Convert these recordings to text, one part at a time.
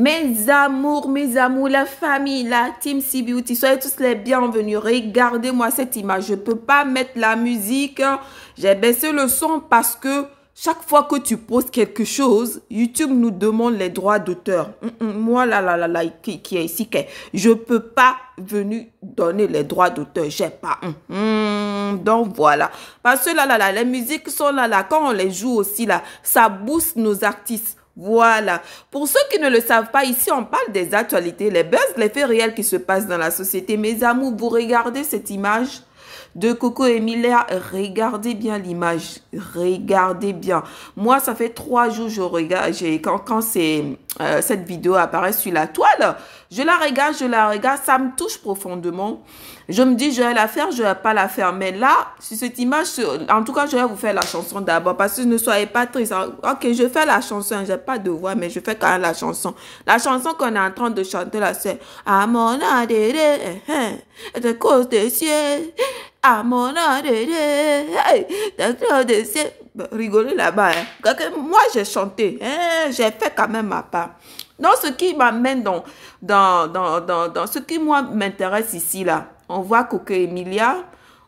Mes amours, mes amours, la famille, la team C Beauty, soyez tous les bienvenus. Regardez-moi cette image. Je ne peux pas mettre la musique. Hein. J'ai baissé le son parce que chaque fois que tu poses quelque chose, YouTube nous demande les droits d'auteur. Moi, là, là, là, là, qui, est ici, qui, je ne peux pas venir donner les droits d'auteur. J'ai pas. donc voilà. Parce que là, là, là, les musiques sont là, là. Quand on les joue aussi, là, ça booste nos artistes. Voilà. Pour ceux qui ne le savent pas, ici on parle des actualités, les buzz, les faits réels qui se passent dans la société. Mes amours, vous regardez cette image de Coco et Regardez bien l'image. Regardez bien. Moi, ça fait trois jours je regarde. Quand, quand euh, cette vidéo apparaît sur la toile, je la regarde, je la regarde. Ça me touche profondément. Je me dis, je vais la faire, je vais pas la faire. Mais là, sur cette image, en tout cas, je vais vous faire la chanson d'abord parce que ne soyez pas triste. Ok, je fais la chanson. Je n'ai pas de voix, mais je fais quand même la chanson. La chanson qu'on est en train de chanter là, c'est à mon adhéré, de cause des cieux à mon rigoler là-bas. Hein. Euh, moi, j'ai chanté. Hein, j'ai fait quand même ma part. Non, ce qui m'amène dans, dans, dans, ce qui, moi, m'intéresse ici, là. On voit Coco Emilia.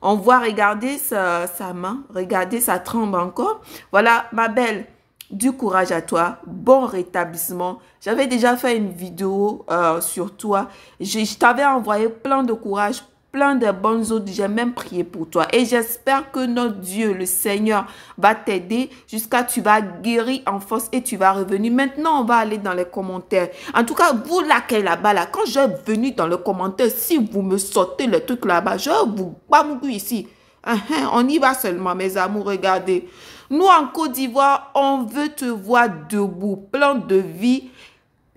On voit, regarder sa, main. Regardez, sa tremble encore. Voilà, ma belle du courage à toi, bon rétablissement. J'avais déjà fait une vidéo euh, sur toi. Je, je t'avais envoyé plein de courage, plein de bonnes autres, J'ai même prié pour toi. Et j'espère que notre Dieu, le Seigneur, va t'aider jusqu'à tu vas guérir en force et tu vas revenir. Maintenant, on va aller dans les commentaires. En tout cas, vous là qui là-bas, là, quand je suis venir dans le commentaire, si vous me sortez le truc là-bas, je vous pas ici. Uh-huh, on y va seulement, mes amours, regardez. Nous, en Côte d'Ivoire, on veut te voir debout, plein de vie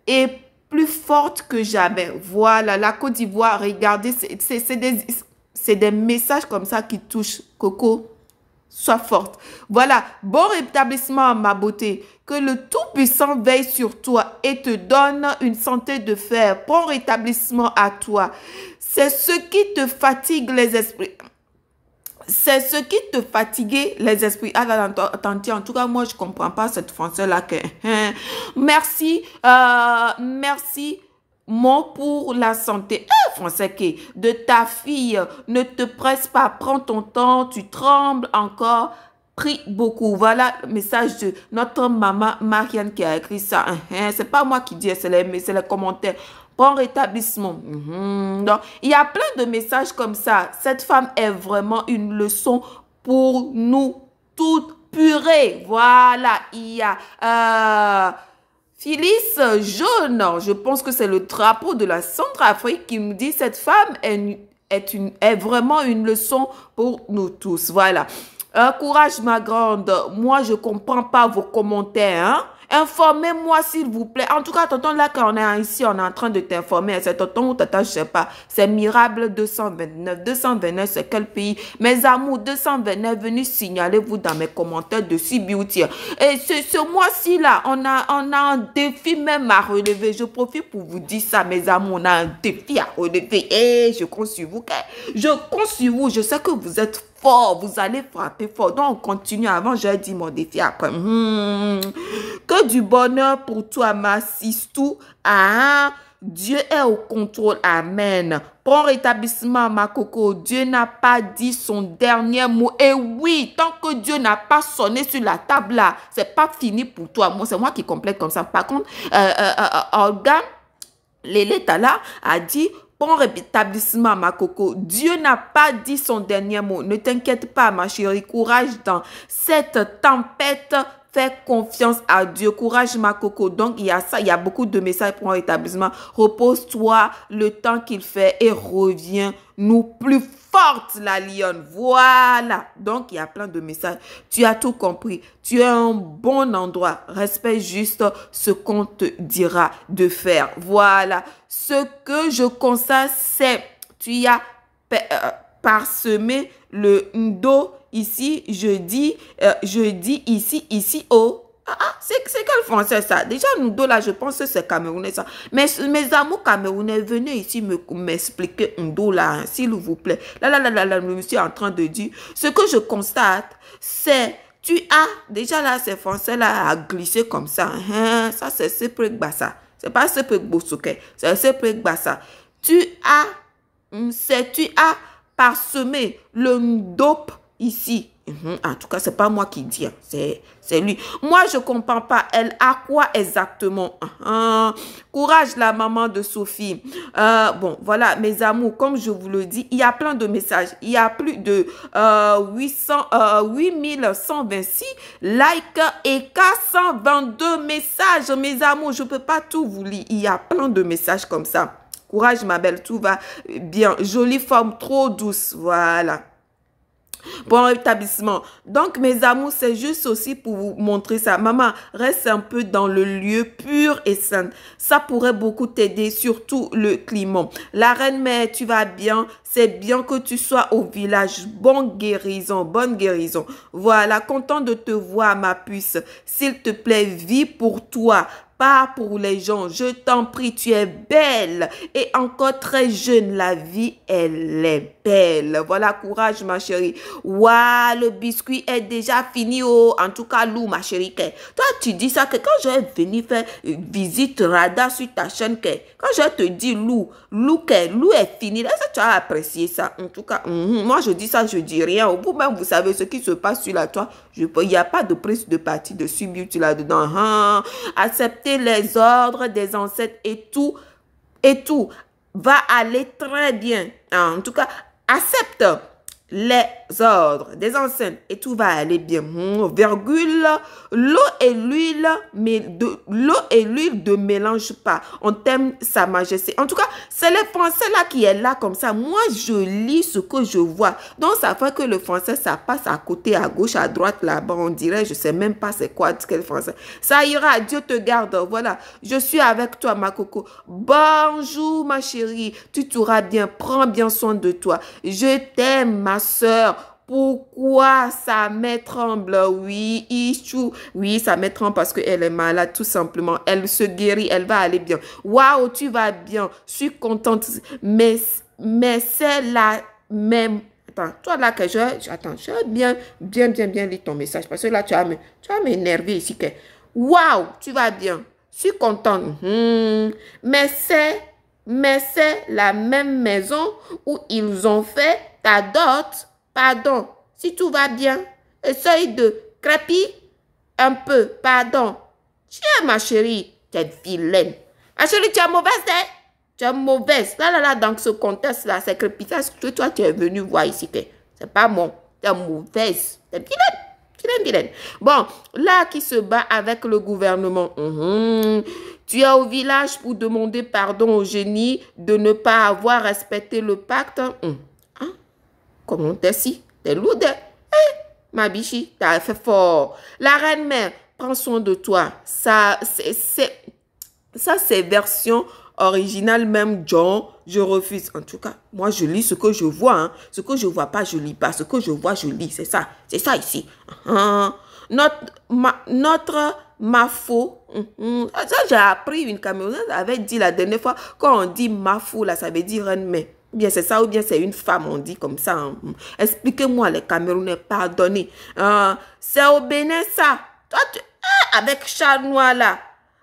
et plus forte que jamais. Voilà, la Côte d'Ivoire, regardez, c'est des, des messages comme ça qui touchent Coco. Sois forte. Voilà, bon rétablissement ma beauté. Que le Tout-Puissant veille sur toi et te donne une santé de fer. Bon rétablissement à toi. C'est ce qui te fatigue les esprits c'est ce qui te fatigue les esprits. Ah en tout cas, moi, je comprends pas cette française là Que... Hein. merci, euh, merci, mon pour la santé. Hein, français qui de ta fille, ne te presse pas, prends ton temps, tu trembles encore. Prie beaucoup. Voilà le message de notre maman Marianne qui a écrit ça. Hein. C'est pas moi qui dis, c'est les commentaires. Bon rétablissement. Mhm. il y a plein de messages comme ça. Cette femme est vraiment une leçon pour nous toutes. Purée, voilà, il y a... Euh, Phyllis Jaune, je pense que c'est le drapeau de la Centrafrique qui nous dit cette femme est, est, une, est vraiment une leçon pour nous tous. Voilà. Euh, courage ma grande, moi je comprends pas vos commentaires. Hein. Informez-moi s'il vous plaît. En tout cas, tonton, là, quand on est ici, on est en train de t'informer. C'est tonton ou tata, je sais pas. C'est Mirable 229. 229, c'est quel pays Mes amours, 229, venez signaler-vous dans mes commentaires de Beauty. Et ce, mois-ci, là, on a, on a un défi même à relever. Je profite pour vous dire ça, mes amours. On a un défi à relever. Et eh, je compte sur vous. Je compte sur vous. Je sais que vous êtes vous allez frapper fort. Donc, on continue. Avant, j'ai dit mon défi après. Hmm. Que du bonheur pour toi, ma tout. Ah, Dieu est au contrôle. Amen. Bon rétablissement, ma coco. Dieu n'a pas dit son dernier mot. Et oui, tant que Dieu n'a pas sonné sur la table là, c'est pas fini pour toi. Moi, c'est moi qui complète comme ça. Par contre, euh, euh, euh, euh Olga, là, a dit bon rétablissement, ma coco. Dieu n'a pas dit son dernier mot. Ne t'inquiète pas, ma chérie. Courage dans cette tempête Fais confiance à Dieu. Courage, ma coco. Donc, il y a ça. Il y a beaucoup de messages pour un établissement. Repose-toi le temps qu'il fait et reviens. Nous plus forte, la lionne. Voilà. Donc, il y a plein de messages. Tu as tout compris. Tu es un bon endroit. Respecte juste ce qu'on te dira de faire. Voilà. Ce que je constate, c'est tu y as euh, parsemé le dos ici, je dis, euh, je dis ici, ici, oh. Ah, ah c'est quel français ça Déjà, nous là, je pense que c'est camerounais ça. Mais mes amours camerounais, venez ici m'expliquer me, là, hein, s'il vous plaît. Là, là, là, là, là, je monsieur est en train de dire, ce que je constate, c'est tu as, déjà là, ces français là à glisser comme ça. Hein, ça, c'est Seprek C'est pas que c'est que ça Tu as, c'est tu as parsemé le dope ici. Mhm. En tout cas, c'est pas moi qui dis, hein. c'est lui. Moi, je comprends pas. Elle a quoi exactement ah, Courage, la maman de Sophie. Euh, bon, voilà, mes amours, comme je vous le dis, il y a plein de messages. Il y a plus de euh, 800, euh, 8126 likes et 422 messages. Mes amours, je peux pas tout vous lire. Il y a plein de messages comme ça. Courage, ma belle, tout va bien. Jolie forme, trop douce. Voilà. Bon établissement. Donc, mes amours, c'est juste aussi pour vous montrer ça. Maman, reste un peu dans le lieu pur et sain. Ça pourrait beaucoup t'aider, surtout le climat. La reine mère, tu vas bien. C'est bien que tu sois au village. Bonne guérison, bonne guérison. Voilà, content de te voir, ma puce. S'il te plaît, vis pour toi pas pour les gens. Je t'en prie, tu es belle et encore très jeune. La vie, elle est belle. Voilà, courage, ma chérie. Waouh, le biscuit est déjà fini. Oh. en tout cas, Lou, ma chérie. toi, tu dis ça que quand je vais venir faire une visite radar sur ta chaîne, quand je te dis Lou, Lou, que, Lou est fini, là, ça, tu as apprécié ça. En tout cas, mm-hmm. moi, je dis ça, je dis rien. Au bout, même, vous savez ce qui se passe sur la toile. Il n'y a pas de prise de parti de subir là-dedans. Accepte ah, ah les ordres des ancêtres et tout, et tout va aller très bien. En tout cas, accepte les ordres des enceintes et tout va aller bien. virgule, l'eau et l'huile, mais l'eau et l'huile ne mélangent pas. On t'aime sa majesté. En tout cas, c'est le français là qui est là comme ça. Moi, je lis ce que je vois. Donc, ça fait que le français, ça passe à côté, à gauche, à droite, là-bas. On dirait, je ne sais même pas c'est quoi ce quel français. Ça ira, Dieu te garde. Voilà, je suis avec toi, ma coco. Bonjour, ma chérie. Tu t'auras bien. Prends bien soin de toi. Je t'aime, ma soeur. Pourquoi ça me tremble? Oui, Ichou. Oui, ça mère tremble parce qu'elle est malade, tout simplement. Elle se guérit, elle va aller bien. Waouh, tu vas bien. Je suis contente. Mais, mais c'est la même. Attends, toi là que je. Attends, je bien, bien, bien, bien lire ton message parce que là, tu vas m'énerver ici. Que... Waouh, tu vas bien. Je suis contente. Hmm. Mais c'est. Mais c'est la même maison où ils ont fait ta dot pardon, si tout va bien, essaye de crépir un peu, pardon. Tiens, ma chérie, tu es vilaine. Ma chérie, tu es mauvaise, hein? Tu es mauvaise. Là, là, là, dans ce contexte-là, c'est que toi, tu es venu voir ici. C'est pas bon. Tu es mauvaise. Tu es vilaine. Vilaine, vilaine. Bon, là, qui se bat avec le gouvernement. Hum, tu es au village pour demander pardon au génie de ne pas avoir respecté le pacte. Hum. Comment tes si T'es lourde Eh, ma bichi, t'as fait fort. La reine mère, prends soin de toi. Ça, c'est... Ça, c'est version originale même, John. Je refuse. En tout cas, moi, je lis ce que je vois. Hein. Ce que je vois pas, je lis pas. Ce que je vois, je lis. C'est ça. C'est ça ici. Uh-huh. Notre, notre mafo. Uh-huh. Ça, j'ai appris une caméra. avait dit la dernière fois, quand on dit mafo, là, ça veut dire reine mère bien c'est ça ou bien c'est une femme, on dit comme ça. Hein. Expliquez-moi les Camerounais, pardonnez. Euh, c'est au Bénin ça. Toi, tu... Ah, avec chat noir là.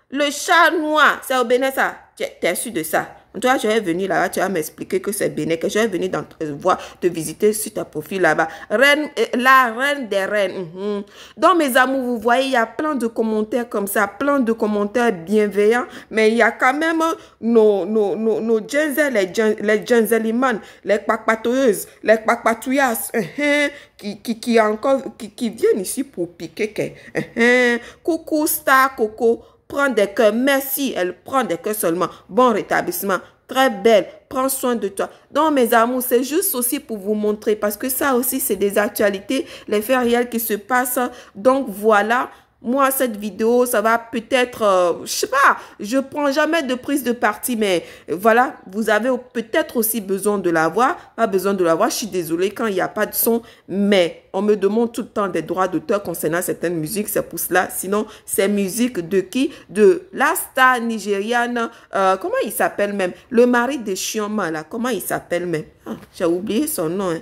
Le chat noir, c'est au Bénin ça. Tu es sûr de ça toi, je vais venir là-bas, tu vas m'expliquer que c'est Bénin, que je vais venir dans, voir, te visiter sur ta profil là-bas. Reine, euh, la reine des reines. Mm Dans mes amours, vous voyez, il y a plein de commentaires comme ça, plein de commentaires bienveillants, mais il y a quand même nos, nos, nos, nos les, gens les genzeliman, les pakpatoyeuses, les pakpatouyas, mhm, qui, qui, qui, encore, qui, qui viennent ici pour piquer. Euh, Coucou Star coucou prend des cœurs. Merci, elle prend des cœurs seulement. Bon rétablissement. Très belle. Prends soin de toi. Donc, mes amours, c'est juste aussi pour vous montrer parce que ça aussi, c'est des actualités, les faits réels qui se passent. Donc, voilà moi, cette vidéo, ça va peut-être, Je euh, je sais pas, je prends jamais de prise de parti, mais voilà, vous avez peut-être aussi besoin de la voir. pas besoin de la voir. je suis désolée quand il n'y a pas de son, mais on me demande tout le temps des droits d'auteur concernant certaines musiques, c'est pour cela, sinon, c'est musique de qui De la star nigériane, euh, comment il s'appelle même Le mari de Chioma, là, comment il s'appelle même ah, J'ai oublié son nom, hein.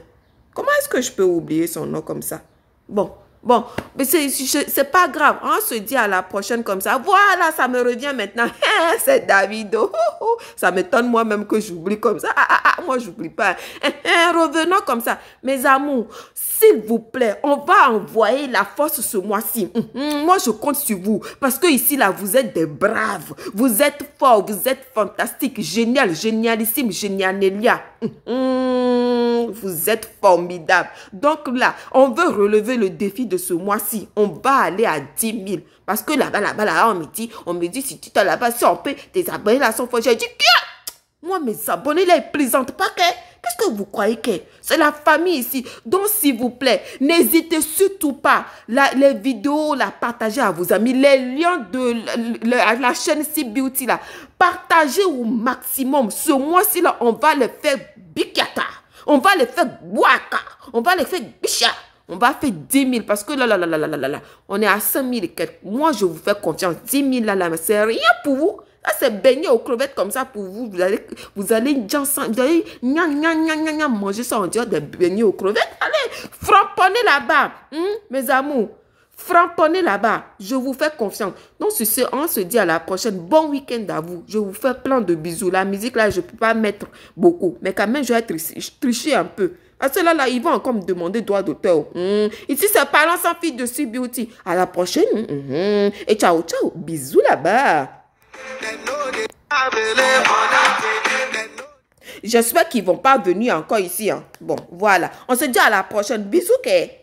Comment est-ce que je peux oublier son nom comme ça Bon, Bon, mais c'est pas grave. On se dit à la prochaine comme ça. Voilà, ça me revient maintenant. Hein, c'est Davido oh, oh, oh. Ça m'étonne moi-même que j'oublie comme ça. Ah, ah, ah, moi, j'oublie pas. Hein, hein, revenons comme ça. Mes amours, s'il vous plaît, on va envoyer la force ce mois-ci. Hum, hum. Moi, je compte sur vous. Parce que ici, là, vous êtes des braves. Vous êtes forts. Vous êtes fantastiques. Génial, génialissime, génial génialélia. Hum, vous êtes formidable. Donc là, on veut relever le défi de ce mois-ci. On va aller à 10 000. Parce que là-bas, là-bas, là, on me dit, on me dit, si tu t'as là-bas, si on peut tes abonnés là sont J'ai dit, Moi, mes abonnés là, ils pas, qu'est-ce Qu'est-ce que vous croyez que c'est la famille ici Donc, s'il vous plaît, n'hésitez surtout pas. La, les vidéos, la partager à vos amis. Les liens de la, chaîne Si Beauty, là, partagez au maximum. Ce mois-ci, là, on va le faire bicata. On va les faire boaka. On va les faire bicha. On va faire 10 000 parce que là, là, là, là, là, là, là, on est à 5 000 et quelques. Moi, je vous fais confiance. 10 000 là, là, c'est rien pour vous. Là, c'est baigner aux crevettes comme ça pour vous. Vous allez, vous allez, vous allez, gna, gna, gna, manger ça en dehors de baigner aux crevettes. Allez, frapponnez là-bas, hmm, mes amours. Framponnez là-bas. Je vous fais confiance. Donc, ce, on se dit à la prochaine. Bon week-end à vous. Je vous fais plein de bisous. La musique, là, je ne peux pas mettre beaucoup. Mais quand même, je vais tricher, un peu. À cela, là, ils vont encore me demander droit d'auteur. Hmm. Ici, c'est Parlant sans fil de Sweet Beauty. À la prochaine. Hmm, hmm, Et ciao, ciao. Bisous là-bas. J'espère qu'ils ne vont pas venir encore ici. Hein. Bon, voilà. On se dit à la prochaine. Bisous,